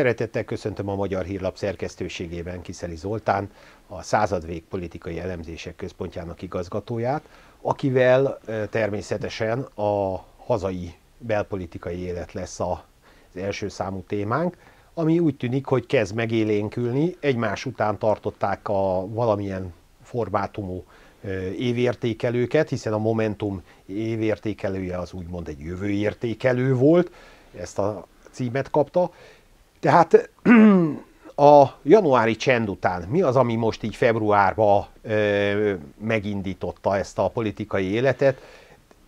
Szeretettel köszöntöm a Magyar Hírlap szerkesztőségében Kiszeli Zoltán, a századvég politikai elemzések központjának igazgatóját, akivel természetesen a hazai belpolitikai élet lesz az első számú témánk, ami úgy tűnik, hogy kezd megélénkülni. Egymás után tartották a valamilyen formátumú évértékelőket, hiszen a Momentum évértékelője az úgymond egy jövőértékelő volt, ezt a címet kapta, tehát a januári csend után mi az, ami most így februárban megindította ezt a politikai életet?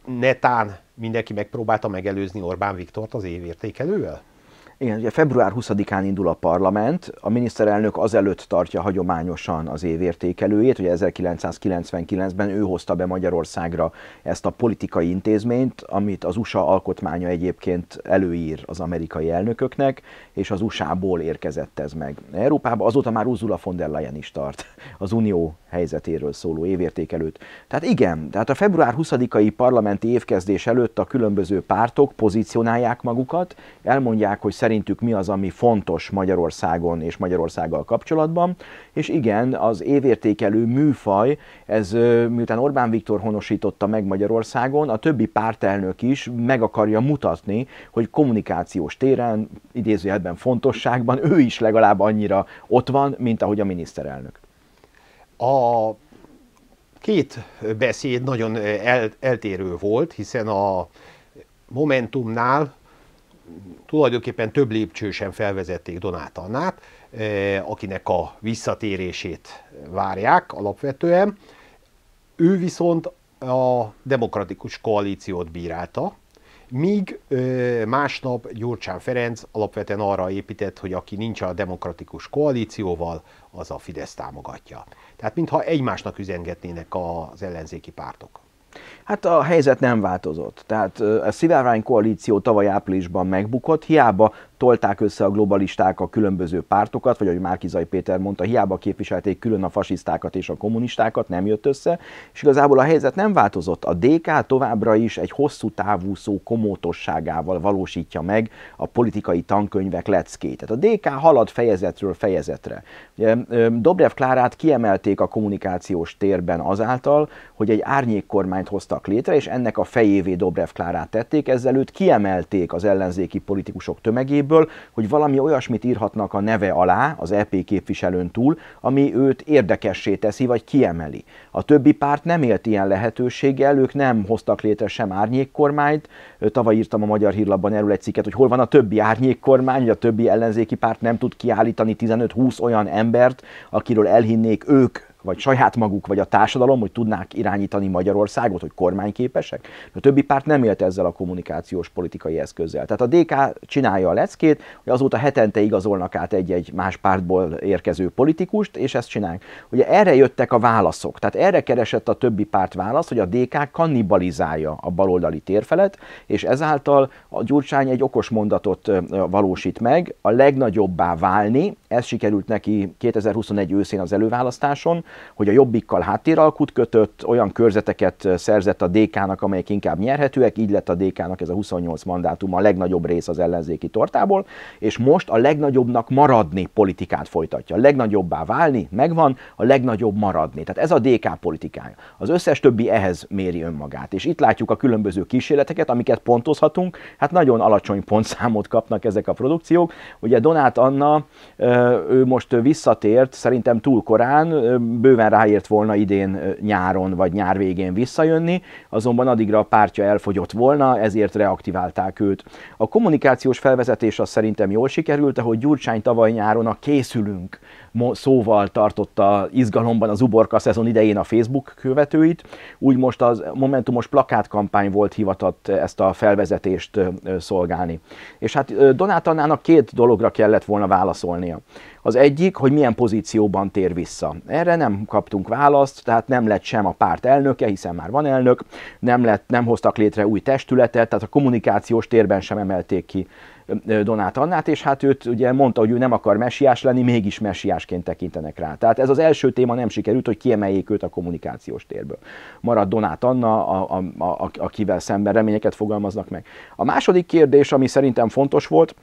Netán mindenki megpróbálta megelőzni Orbán Viktort az évértékelővel? Igen, ugye február 20-án indul a parlament, a miniszterelnök azelőtt tartja hagyományosan az évértékelőjét, ugye 1999-ben ő hozta be Magyarországra ezt a politikai intézményt, amit az USA alkotmánya egyébként előír az amerikai elnököknek, és az USA-ból érkezett ez meg. Európában azóta már Ursula von der Leyen is tart az unió helyzetéről szóló évértékelőt. Tehát igen, tehát a február 20-ai parlamenti évkezdés előtt a különböző pártok pozícionálják magukat, elmondják, hogy szerintük mi az, ami fontos Magyarországon és Magyarországgal kapcsolatban. És igen, az évértékelő műfaj, ez miután Orbán Viktor honosította meg Magyarországon, a többi pártelnök is meg akarja mutatni, hogy kommunikációs téren, idézőjelben fontosságban ő is legalább annyira ott van, mint ahogy a miniszterelnök. A két beszéd nagyon el, eltérő volt, hiszen a Momentumnál tulajdonképpen több lépcsősen felvezették Donát Annát, eh, akinek a visszatérését várják alapvetően. Ő viszont a demokratikus koalíciót bírálta, míg eh, másnap Gyurcsán Ferenc alapvetően arra épített, hogy aki nincs a demokratikus koalícióval, az a Fidesz támogatja. Tehát mintha egymásnak üzengetnének az ellenzéki pártok. Hát a helyzet nem változott. Tehát a szivárvány koalíció tavaly áprilisban megbukott, hiába tolták össze a globalisták a különböző pártokat, vagy ahogy Márkizai Péter mondta, hiába képviselték külön a fasisztákat és a kommunistákat, nem jött össze, és igazából a helyzet nem változott. A DK továbbra is egy hosszú távú szó komótosságával valósítja meg a politikai tankönyvek leckét. Tehát a DK halad fejezetről fejezetre. Dobrev Klárát kiemelték a kommunikációs térben azáltal, hogy egy árnyékkormányt hoztak létre, és ennek a fejévé Dobrev Klárát tették, ezzel őt kiemelték az ellenzéki politikusok tömegéből, képből, hogy valami olyasmit írhatnak a neve alá, az EP képviselőn túl, ami őt érdekessé teszi vagy kiemeli. A többi párt nem élt ilyen lehetőséggel, ők nem hoztak létre sem árnyékkormányt. Tavaly írtam a Magyar Hírlapban erről egy cikket, hogy hol van a többi árnyékkormány, hogy a többi ellenzéki párt nem tud kiállítani 15-20 olyan embert, akiről elhinnék ők vagy saját maguk, vagy a társadalom, hogy tudnák irányítani Magyarországot, hogy kormányképesek. A többi párt nem élt ezzel a kommunikációs politikai eszközzel. Tehát a DK csinálja a leckét, hogy azóta hetente igazolnak át egy-egy más pártból érkező politikust, és ezt csinálják. Ugye erre jöttek a válaszok. Tehát erre keresett a többi párt válasz, hogy a DK kannibalizálja a baloldali térfelet, és ezáltal a Gyurcsány egy okos mondatot valósít meg, a legnagyobbá válni, ez sikerült neki 2021 őszén az előválasztáson, hogy a jobbikkal háttéralkut kötött, olyan körzeteket szerzett a DK-nak, amelyek inkább nyerhetőek, így lett a DK-nak ez a 28 mandátum a legnagyobb rész az ellenzéki tortából, és most a legnagyobbnak maradni politikát folytatja. A legnagyobbá válni megvan, a legnagyobb maradni. Tehát ez a DK politikája. Az összes többi ehhez méri önmagát. És itt látjuk a különböző kísérleteket, amiket pontozhatunk. Hát nagyon alacsony pontszámot kapnak ezek a produkciók. Ugye Donát Anna ő most visszatért, szerintem túl korán, bőven ráért volna idén nyáron vagy nyár végén visszajönni, azonban addigra a pártja elfogyott volna, ezért reaktiválták őt. A kommunikációs felvezetés az szerintem jól sikerült, ahogy Gyurcsány tavaly nyáron a készülünk szóval tartotta izgalomban az uborka szezon idején a Facebook követőit, úgy most az Momentumos plakátkampány volt hivatott ezt a felvezetést szolgálni. És hát Donát Annának két dologra kellett volna válaszolnia. Az egyik, hogy milyen pozícióban tér vissza. Erre nem kaptunk választ, tehát nem lett sem a párt elnöke, hiszen már van elnök, nem, lett, nem hoztak létre új testületet, tehát a kommunikációs térben sem emelték ki Donát Annát, és hát őt ugye mondta, hogy ő nem akar messiás lenni, mégis messiásként tekintenek rá. Tehát ez az első téma nem sikerült, hogy kiemeljék őt a kommunikációs térből. Marad Donát Anna, a, a, a, akivel szemben reményeket fogalmaznak meg. A második kérdés, ami szerintem fontos volt,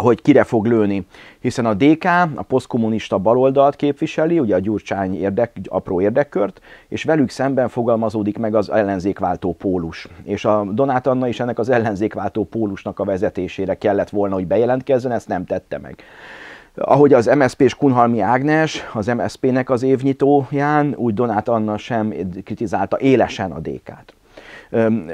hogy kire fog lőni, hiszen a DK a posztkommunista baloldalt képviseli, ugye a Gyurcsány érdek, apró érdekkört, és velük szemben fogalmazódik meg az ellenzékváltó pólus. És a Donát Anna is ennek az ellenzékváltó pólusnak a vezetésére kellett volna, hogy bejelentkezzen, ezt nem tette meg ahogy az MSP és Kunhalmi Ágnes az MSP-nek az évnyitóján, úgy Donát Anna sem kritizálta élesen a DK-t.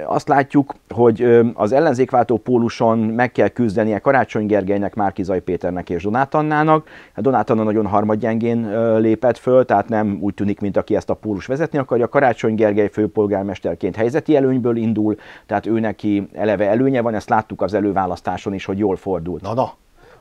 Azt látjuk, hogy az ellenzékváltó póluson meg kell küzdenie Karácsony Gergelynek, Márkizaj Péternek és Donát Annának. Hát Donát Anna nagyon harmadgyengén lépett föl, tehát nem úgy tűnik, mint aki ezt a pólus vezetni akarja. Karácsony Gergely főpolgármesterként helyzeti előnyből indul, tehát ő neki eleve előnye van, ezt láttuk az előválasztáson is, hogy jól fordult. Na, na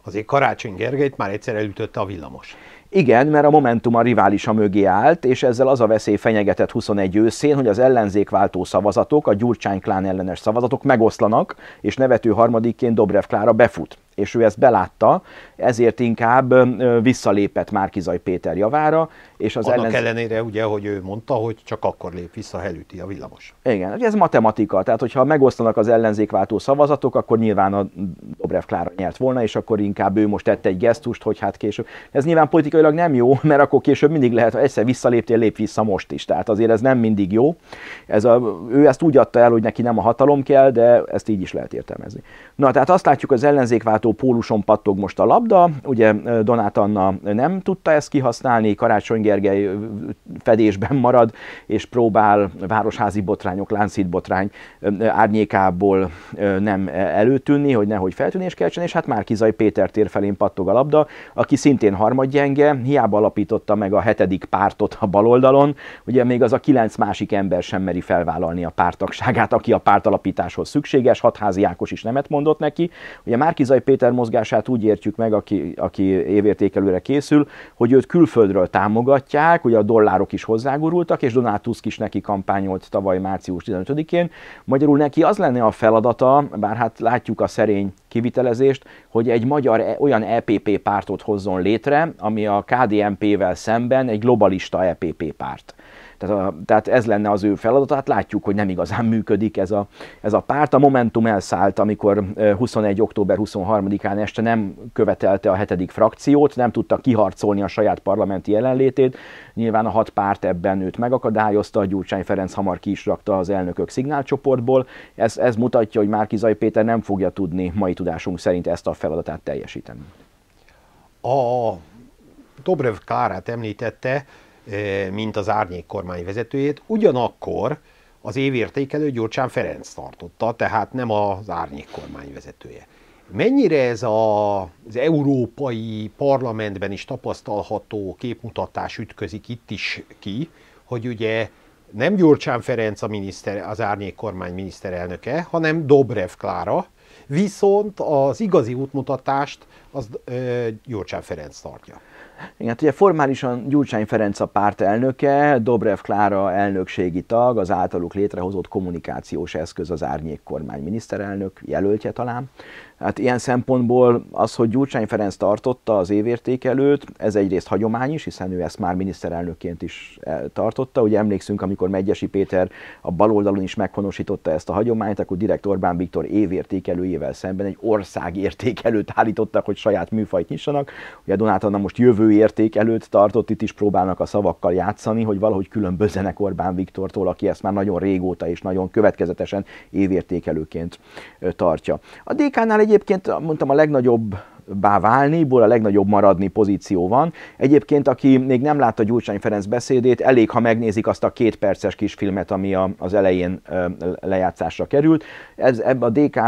azért Karácsony Gergelyt már egyszer elütötte a villamos. Igen, mert a Momentum a riválisa mögé állt, és ezzel az a veszély fenyegetett 21 őszén, hogy az ellenzékváltó szavazatok, a Gyurcsány klán ellenes szavazatok megoszlanak, és nevető harmadikként Dobrev Klára befut és ő ezt belátta, ezért inkább visszalépett Márkizaj Péter javára. És az Annak ellenz... ellenére ugye, hogy ő mondta, hogy csak akkor lép vissza elüti a villamos. Igen, ez matematika, tehát hogyha megosztanak az ellenzékváltó szavazatok, akkor nyilván a Dobrev Klára nyert volna, és akkor inkább ő most tette egy gesztust, hogy hát később. Ez nyilván politikailag nem jó, mert akkor később mindig lehet, ha egyszer visszaléptél, lép vissza most is. Tehát azért ez nem mindig jó. Ez a, ő ezt úgy adta el, hogy neki nem a hatalom kell, de ezt így is lehet értelmezni. Na, tehát azt látjuk az ellenzékváltó támogató póluson pattog most a labda, ugye Donát Anna nem tudta ezt kihasználni, Karácsony Gergely fedésben marad, és próbál városházi botrányok, láncít botrány árnyékából nem e, előtűnni, hogy nehogy feltűnés keltsen, és hát már Kizai Péter tér felén pattog a labda, aki szintén harmadgyenge, hiába alapította meg a hetedik pártot a baloldalon, ugye még az a kilenc másik ember sem meri felvállalni a pártagságát, aki a pártalapításhoz szükséges, hatházi Ákos is nemet mondott neki, ugye Márkizai Péter Péter mozgását úgy értjük meg, aki, aki évértékelőre készül, hogy őt külföldről támogatják, ugye a dollárok is hozzágurultak, és Donald Tusk is neki kampányolt tavaly március 15-én. Magyarul neki az lenne a feladata, bár hát látjuk a szerény kivitelezést, hogy egy magyar e-, olyan EPP pártot hozzon létre, ami a KDNP-vel szemben egy globalista EPP párt. Tehát, a, tehát ez lenne az ő feladata, hát látjuk, hogy nem igazán működik ez a, ez a párt. A Momentum elszállt, amikor 21. október 23-án este nem követelte a hetedik frakciót, nem tudta kiharcolni a saját parlamenti jelenlétét. Nyilván a hat párt ebben őt megakadályozta, a Gyurcsány Ferenc hamar ki is rakta az elnökök szignálcsoportból. Ez, ez mutatja, hogy Márki Zaj Péter nem fogja tudni mai tudásunk szerint ezt a feladatát teljesíteni. A Dobrev Kárát említette, mint az árnyék kormány vezetőjét. Ugyanakkor az évértékelő Gyurcsán Ferenc tartotta, tehát nem az árnyék kormány vezetője. Mennyire ez a, az európai parlamentben is tapasztalható képmutatás ütközik itt is ki, hogy ugye nem Gyurcsán Ferenc a miniszter, az árnyék kormány miniszterelnöke, hanem Dobrev Klára, viszont az igazi útmutatást az ö, Gyurcsán Ferenc tartja. Igen, hát ugye formálisan Gyurcsány Ferenc a párt elnöke, Dobrev Klára elnökségi tag, az általuk létrehozott kommunikációs eszköz az árnyék kormány miniszterelnök jelöltje talán, Hát ilyen szempontból az, hogy Gyurcsány Ferenc tartotta az előtt, ez egyrészt hagyomány is, hiszen ő ezt már miniszterelnökként is eh, tartotta. Ugye emlékszünk, amikor Megyesi Péter a baloldalon is meghonosította ezt a hagyományt, akkor direkt Orbán Viktor évértékelőjével szemben egy ország értékelőt állítottak, hogy saját műfajt nyissanak. Ugye Donát Anna most jövő előtt tartott, itt is próbálnak a szavakkal játszani, hogy valahogy különbözzenek Orbán Viktortól, aki ezt már nagyon régóta és nagyon következetesen évértékelőként eh, tartja. A DK-nál egyébként mondtam a legnagyobb bá válniból a legnagyobb maradni pozíció van. Egyébként, aki még nem látta Gyurcsány Ferenc beszédét, elég, ha megnézik azt a két perces kis filmet, ami a, az elején lejátszásra került. Ez, ebbe a DK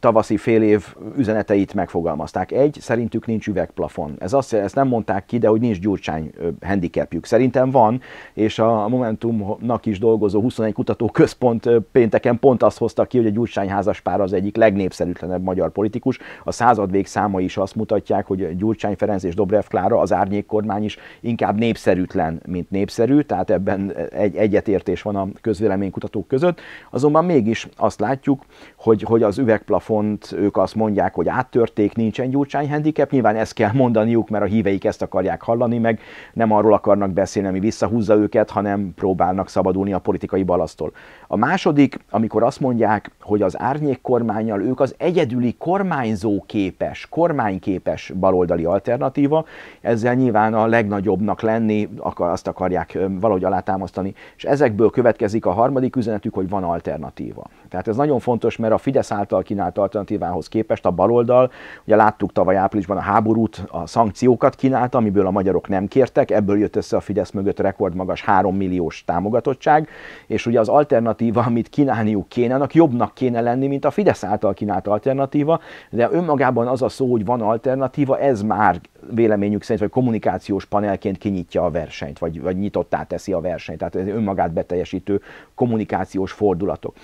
tavaszi fél év üzeneteit megfogalmazták. Egy, szerintük nincs üvegplafon. Ez azt, ezt nem mondták ki, de hogy nincs Gyurcsány handicapjük. Szerintem van, és a Momentumnak is dolgozó 21 kutató központ pénteken pont azt hozta ki, hogy a Gyurcsány házaspár az egyik legnépszerűtlenebb magyar politikus. A századvég száma is azt mutatják, hogy Gyurcsány Ferenc és Dobrev Klára, az árnyék kormány is inkább népszerűtlen, mint népszerű, tehát ebben egy egyetértés van a közvéleménykutatók között. Azonban mégis azt látjuk, hogy, hogy az üvegplafont ők azt mondják, hogy áttörték, nincsen Gyurcsány handicap, nyilván ezt kell mondaniuk, mert a híveik ezt akarják hallani, meg nem arról akarnak beszélni, ami visszahúzza őket, hanem próbálnak szabadulni a politikai balasztól. A második, amikor azt mondják, hogy az árnyék kormányjal ők az egyedüli kormányzó képes, kormány kormányképes baloldali alternatíva, ezzel nyilván a legnagyobbnak lenni, azt akarják valahogy alátámasztani. És ezekből következik a harmadik üzenetük, hogy van alternatíva. Tehát ez nagyon fontos, mert a Fidesz által kínált alternatívához képest a baloldal, ugye láttuk tavaly áprilisban a háborút, a szankciókat kínálta, amiből a magyarok nem kértek, ebből jött össze a Fidesz mögött rekordmagas 3 milliós támogatottság, és ugye az alternatíva, amit kínálniuk kéne, annak jobbnak kéne lenni, mint a Fidesz által kínált alternatíva, de önmagában az a szó, hogy van alternatíva, ez már véleményük szerint, vagy kommunikációs panelként kinyitja a versenyt, vagy, vagy nyitottá teszi a versenyt. Tehát ez önmagát beteljesítő kommunikációs fordulatok.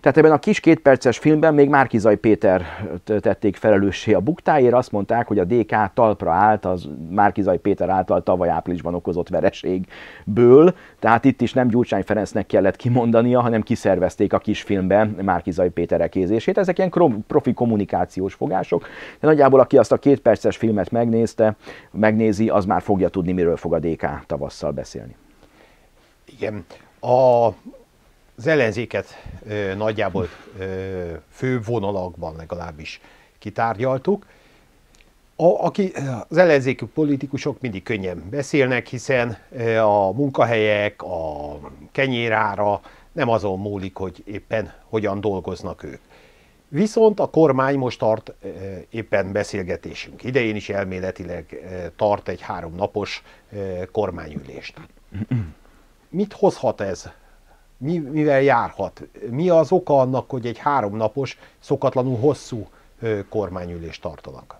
Tehát ebben a kis kétperces filmben még Márkizaj Péter tették felelőssé a buktáért, azt mondták, hogy a DK talpra állt az Márkizaj Péter által tavaly áprilisban okozott vereségből, tehát itt is nem Gyurcsány Ferencnek kellett kimondania, hanem kiszervezték a kis filmben Márkizaj Péter ekézését. Ezek ilyen profi kommunikációs fogások, de nagyjából aki azt a kétperces filmet megnéz, megnézte, megnézi, az már fogja tudni, miről fog a DK tavasszal beszélni. Igen. A, az ellenzéket ö, nagyjából ö, fő vonalakban legalábbis kitárgyaltuk. A, aki, az ellenzéki politikusok mindig könnyen beszélnek, hiszen a munkahelyek, a kenyérára nem azon múlik, hogy éppen hogyan dolgoznak ők. Viszont a kormány most tart eh, éppen beszélgetésünk idején is elméletileg eh, tart egy háromnapos eh, kormányülést. Mit hozhat ez? mivel járhat? Mi az oka annak, hogy egy háromnapos, szokatlanul hosszú kormányülést tartanak?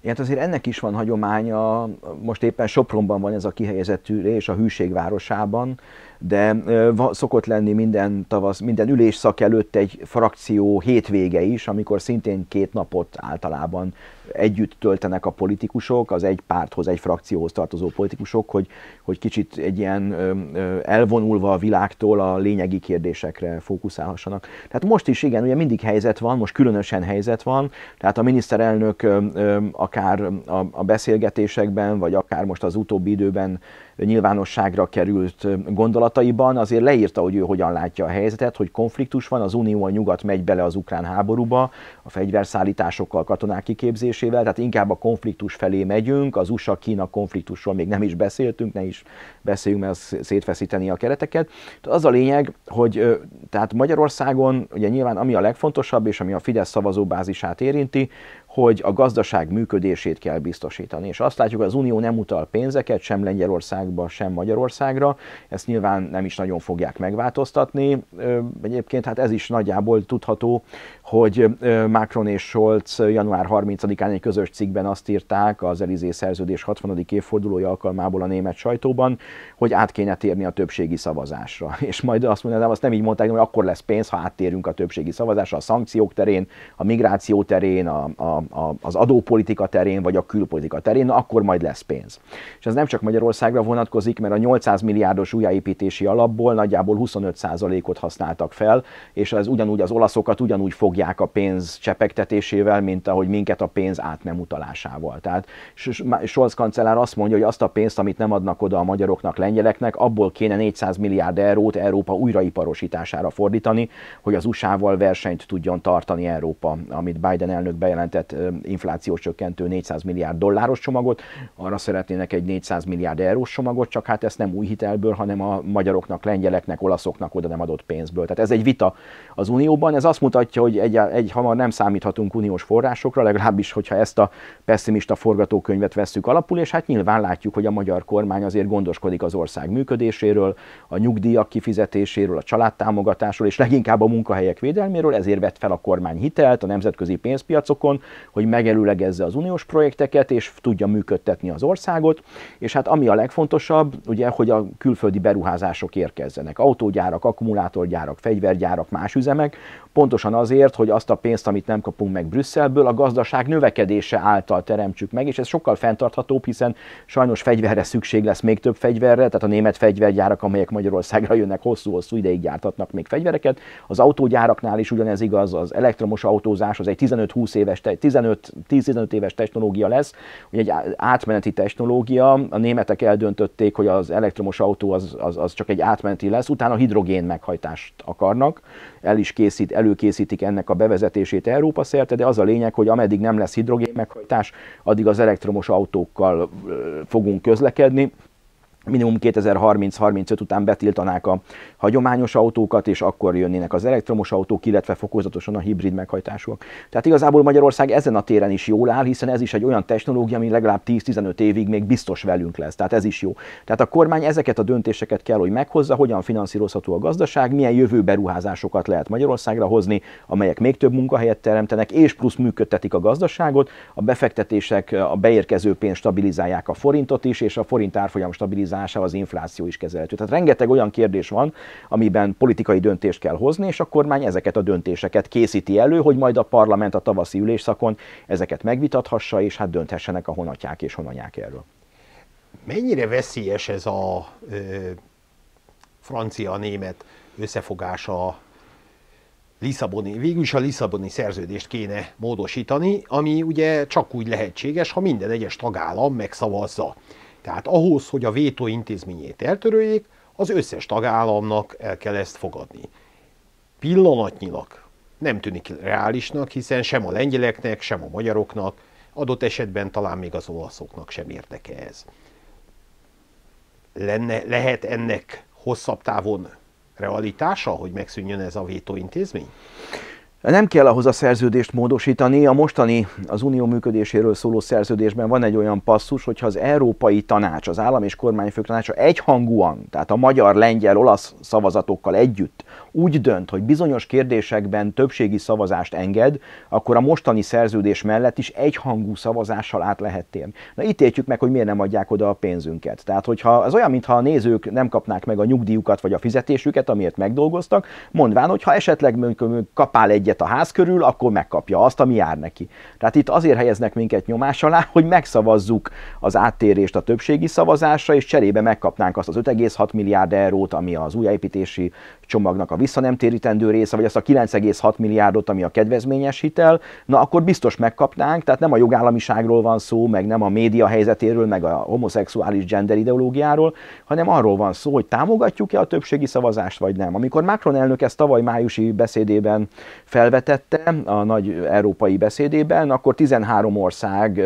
Igen, hát azért ennek is van hagyománya, most éppen Sopronban van ez a kihelyezett ülés, a hűségvárosában, de szokott lenni minden tavasz, minden ülésszak előtt egy frakció hétvége is, amikor szintén két napot általában együtt töltenek a politikusok, az egy párthoz, egy frakcióhoz tartozó politikusok, hogy, hogy kicsit egy ilyen elvonulva a világtól a lényegi kérdésekre fókuszálhassanak. Tehát most is igen, ugye mindig helyzet van, most különösen helyzet van, tehát a miniszterelnök akár a beszélgetésekben, vagy akár most az utóbbi időben nyilvánosságra került gondolat, nyilatkozataiban azért leírta, hogy ő hogyan látja a helyzetet, hogy konfliktus van, az Unió a nyugat megy bele az ukrán háborúba, a fegyverszállításokkal, katonák kiképzésével, tehát inkább a konfliktus felé megyünk, az USA-Kína konfliktusról még nem is beszéltünk, ne is beszéljünk, mert az szétfeszíteni a kereteket. Tehát az a lényeg, hogy tehát Magyarországon ugye nyilván ami a legfontosabb, és ami a Fidesz szavazóbázisát érinti, hogy a gazdaság működését kell biztosítani. És azt látjuk, hogy az Unió nem utal pénzeket sem Lengyelországba, sem Magyarországra, ezt nyilván nem is nagyon fogják megváltoztatni. Egyébként hát ez is nagyjából tudható, hogy Macron és Scholz január 30-án egy közös cikkben azt írták az Elizé szerződés 60. évfordulója alkalmából a német sajtóban, hogy át kéne térni a többségi szavazásra. És majd azt mondanám, azt nem így mondták, hogy akkor lesz pénz, ha áttérünk a többségi szavazásra a szankciók terén, a migráció terén, a, a a, az adópolitika terén, vagy a külpolitika terén, na akkor majd lesz pénz. És ez nem csak Magyarországra vonatkozik, mert a 800 milliárdos újjáépítési alapból nagyjából 25%-ot használtak fel, és ez ugyanúgy az olaszokat ugyanúgy fogják a pénz csepegtetésével, mint ahogy minket a pénz át nem utalásával. Tehát Scholz kancellár azt mondja, hogy azt a pénzt, amit nem adnak oda a magyaroknak, lengyeleknek, abból kéne 400 milliárd eurót Európa újraiparosítására fordítani, hogy az USA-val versenyt tudjon tartani Európa, amit Biden elnök bejelentett úgynevezett inflációs csökkentő 400 milliárd dolláros csomagot, arra szeretnének egy 400 milliárd eurós csomagot, csak hát ezt nem új hitelből, hanem a magyaroknak, lengyeleknek, olaszoknak oda nem adott pénzből. Tehát ez egy vita az Unióban, ez azt mutatja, hogy egy, egy hamar nem számíthatunk uniós forrásokra, legalábbis, hogyha ezt a pessimista forgatókönyvet vesszük alapul, és hát nyilván látjuk, hogy a magyar kormány azért gondoskodik az ország működéséről, a nyugdíjak kifizetéséről, a családtámogatásról, és leginkább a munkahelyek védelméről, ezért vett fel a kormány hitelt a nemzetközi pénzpiacokon, hogy megelőlegezze az uniós projekteket, és tudja működtetni az országot, és hát ami a legfontosabb, ugye, hogy a külföldi beruházások érkezzenek. Autógyárak, akkumulátorgyárak, fegyvergyárak, más üzemek, pontosan azért, hogy azt a pénzt, amit nem kapunk meg Brüsszelből, a gazdaság növekedése által teremtsük meg, és ez sokkal fenntarthatóbb, hiszen sajnos fegyverre szükség lesz még több fegyverre, tehát a német fegyvergyárak, amelyek Magyarországra jönnek, hosszú-hosszú ideig gyártatnak még fegyvereket. Az autógyáraknál is ugyanez igaz, az elektromos autózás az egy 15-20 éves, 15-10-15 éves technológia lesz, hogy egy átmeneti technológia, a németek eldöntötték, hogy az elektromos autó az, az, az csak egy átmeneti lesz, utána hidrogén meghajtást akarnak, el is készít, előkészítik ennek a bevezetését Európa szerte, de az a lényeg, hogy ameddig nem lesz hidrogén meghajtás, addig az elektromos autókkal fogunk közlekedni minimum 2030-35 után betiltanák a hagyományos autókat, és akkor jönnének az elektromos autók, illetve fokozatosan a hibrid meghajtásúak. Tehát igazából Magyarország ezen a téren is jól áll, hiszen ez is egy olyan technológia, ami legalább 10-15 évig még biztos velünk lesz. Tehát ez is jó. Tehát a kormány ezeket a döntéseket kell, hogy meghozza, hogyan finanszírozható a gazdaság, milyen beruházásokat lehet Magyarországra hozni, amelyek még több munkahelyet teremtenek, és plusz működtetik a gazdaságot, a befektetések, a beérkező pénz stabilizálják a forintot is, és a forint árfolyam stabilizálják megtalálásával az infláció is kezelhető. Tehát rengeteg olyan kérdés van, amiben politikai döntést kell hozni, és a kormány ezeket a döntéseket készíti elő, hogy majd a parlament a tavaszi ülésszakon ezeket megvitathassa, és hát dönthessenek a honatják és honanyák erről. Mennyire veszélyes ez a francia-német összefogása Lisszaboni, végül is a Lisszaboni szerződést kéne módosítani, ami ugye csak úgy lehetséges, ha minden egyes tagállam megszavazza. Tehát ahhoz, hogy a vétó intézményét eltöröljék, az összes tagállamnak el kell ezt fogadni. Pillanatnyilag nem tűnik reálisnak, hiszen sem a lengyeleknek, sem a magyaroknak, adott esetben talán még az olaszoknak sem érdeke ez. Lenne, lehet ennek hosszabb távon realitása, hogy megszűnjön ez a vétóintézmény? Nem kell ahhoz a szerződést módosítani. A mostani az unió működéséről szóló szerződésben van egy olyan passzus, hogyha az Európai Tanács, az állam és kormányfők tanácsa egyhangúan, tehát a magyar, lengyel, olasz szavazatokkal együtt úgy dönt, hogy bizonyos kérdésekben többségi szavazást enged, akkor a mostani szerződés mellett is egyhangú szavazással át lehet térni. Na itt értjük meg, hogy miért nem adják oda a pénzünket. Tehát, hogyha ez olyan, mintha a nézők nem kapnák meg a nyugdíjukat vagy a fizetésüket, amiért megdolgoztak, mondván, hogy ha esetleg kapál egy egyet a ház körül, akkor megkapja azt, ami jár neki. Tehát itt azért helyeznek minket nyomás alá, hogy megszavazzuk az áttérést a többségi szavazásra, és cserébe megkapnánk azt az 5,6 milliárd eurót, ami az újjáépítési csomagnak a visszanemtérítendő része, vagy azt a 9,6 milliárdot, ami a kedvezményes hitel, na akkor biztos megkapnánk, tehát nem a jogállamiságról van szó, meg nem a média helyzetéről, meg a homoszexuális gender ideológiáról, hanem arról van szó, hogy támogatjuk-e a többségi szavazást, vagy nem. Amikor Macron elnök ezt tavaly májusi beszédében felvetette, a nagy európai beszédében, akkor 13 ország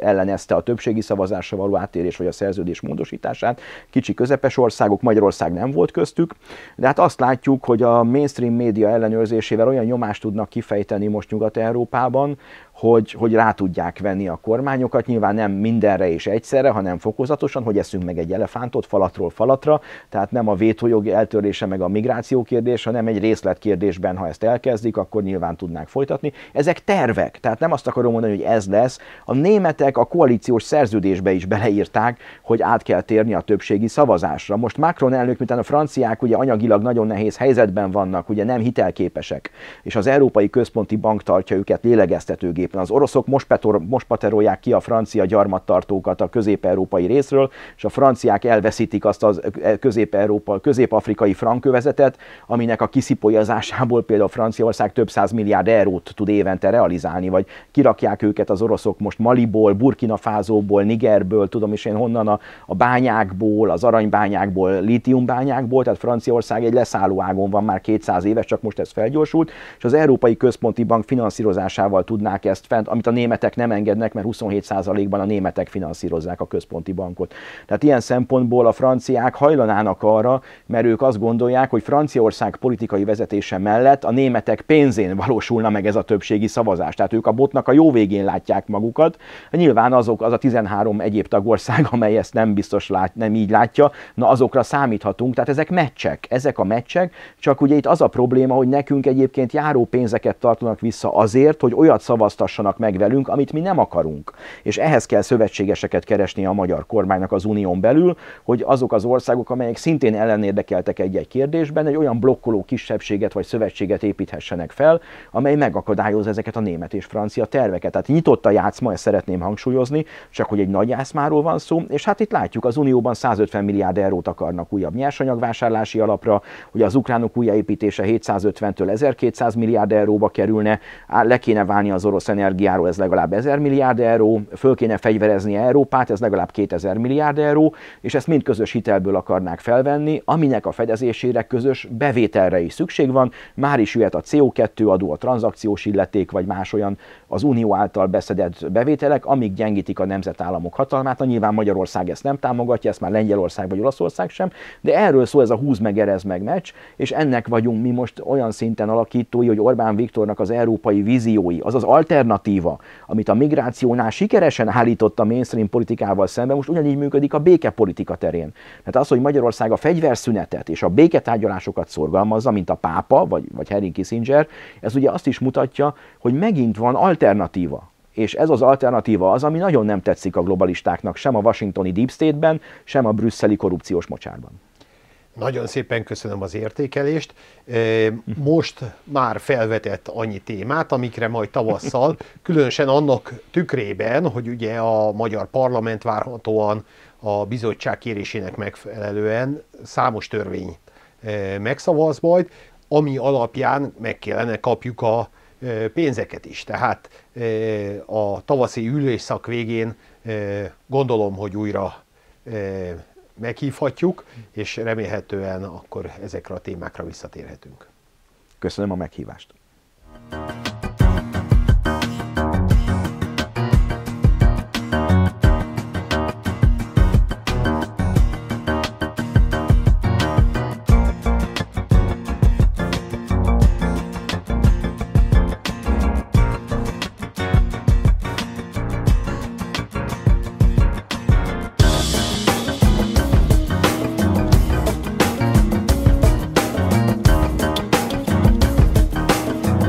ellenezte a többségi szavazásra való átérés vagy a szerződés módosítását, kicsi közepes országok, Magyarország nem volt köztük, de hát azt látjuk, hogy a mainstream média ellenőrzésével olyan nyomást tudnak kifejteni most Nyugat-Európában, hogy, hogy rá tudják venni a kormányokat, nyilván nem mindenre és egyszerre, hanem fokozatosan, hogy eszünk meg egy elefántot falatról falatra, tehát nem a vétójog eltörése meg a migráció kérdés, hanem egy részletkérdésben, ha ezt elkezdik, akkor nyilván tudnák folytatni. Ezek tervek, tehát nem azt akarom mondani, hogy ez lesz. A németek a koalíciós szerződésbe is beleírták, hogy át kell térni a többségi szavazásra. Most Macron elnök, miután a franciák ugye anyagilag nagyon nehéz helyzetben vannak, ugye nem hitelképesek, és az Európai Központi Bank tartja őket lélegeztetőgépnek, éppen. Az oroszok most, petor, most paterolják ki a francia gyarmattartókat a közép-európai részről, és a franciák elveszítik azt a e-, közép-európa, közép-afrikai frankövezetet, aminek a kiszipolyazásából például Franciaország több száz milliárd eurót tud évente realizálni, vagy kirakják őket az oroszok most Maliból, Burkina Fázóból, Nigerből, tudom is én honnan, a, a bányákból, az aranybányákból, litiumbányákból, tehát Franciaország egy leszálló ágon van már 200 éves, csak most ez felgyorsult, és az Európai Központi Bank finanszírozásával tudnák ezt ezt fent, amit a németek nem engednek, mert 27%-ban a németek finanszírozzák a központi bankot. Tehát ilyen szempontból a franciák hajlanának arra, mert ők azt gondolják, hogy Franciaország politikai vezetése mellett a németek pénzén valósulna meg ez a többségi szavazás. Tehát ők a botnak a jó végén látják magukat. Nyilván azok, az a 13 egyéb tagország, amely ezt nem biztos lát, nem így látja, na azokra számíthatunk. Tehát ezek meccsek, ezek a meccsek, csak ugye itt az a probléma, hogy nekünk egyébként járó pénzeket tartanak vissza azért, hogy olyat szavazta változtassanak meg velünk, amit mi nem akarunk. És ehhez kell szövetségeseket keresni a magyar kormánynak az unión belül, hogy azok az országok, amelyek szintén ellenérdekeltek egy-egy kérdésben, egy olyan blokkoló kisebbséget vagy szövetséget építhessenek fel, amely megakadályoz ezeket a német és francia terveket. Tehát nyitott a játszma, ezt szeretném hangsúlyozni, csak hogy egy nagy játszmáról van szó, és hát itt látjuk, az Unióban 150 milliárd eurót akarnak újabb nyersanyagvásárlási alapra, hogy az ukránok újjáépítése 750-től 1200 milliárd euróba kerülne, le kéne válni az orosz energiáról ez legalább 1000 milliárd euró, föl kéne fegyverezni Európát, ez legalább 2000 milliárd euró, és ezt mind közös hitelből akarnák felvenni, aminek a fedezésére közös bevételre is szükség van, már is jöhet a CO2 adó, a tranzakciós illeték, vagy más olyan az unió által beszedett bevételek, amik gyengítik a nemzetállamok hatalmát. Na, nyilván Magyarország ezt nem támogatja, ezt már Lengyelország vagy Olaszország sem, de erről szól ez a 20 meg erez meg meccs, és ennek vagyunk mi most olyan szinten alakítói, hogy Orbán Viktornak az európai víziói, az az alternatív alternatíva, amit a migrációnál sikeresen állított a mainstream politikával szemben, most ugyanígy működik a békepolitika terén. Tehát az, hogy Magyarország a fegyverszünetet és a béketárgyalásokat szorgalmazza, mint a pápa vagy, vagy Henry Kissinger, ez ugye azt is mutatja, hogy megint van alternatíva és ez az alternatíva az, ami nagyon nem tetszik a globalistáknak, sem a washingtoni deep state-ben, sem a brüsszeli korrupciós mocsárban. Nagyon szépen köszönöm az értékelést. Most már felvetett annyi témát, amikre majd tavasszal, különösen annak tükrében, hogy ugye a magyar parlament várhatóan a bizottság kérésének megfelelően számos törvény megszavaz majd, ami alapján meg kellene kapjuk a pénzeket is. Tehát a tavaszi ülésszak végén gondolom, hogy újra meghívhatjuk, és remélhetően akkor ezekre a témákra visszatérhetünk. Köszönöm a meghívást! thank you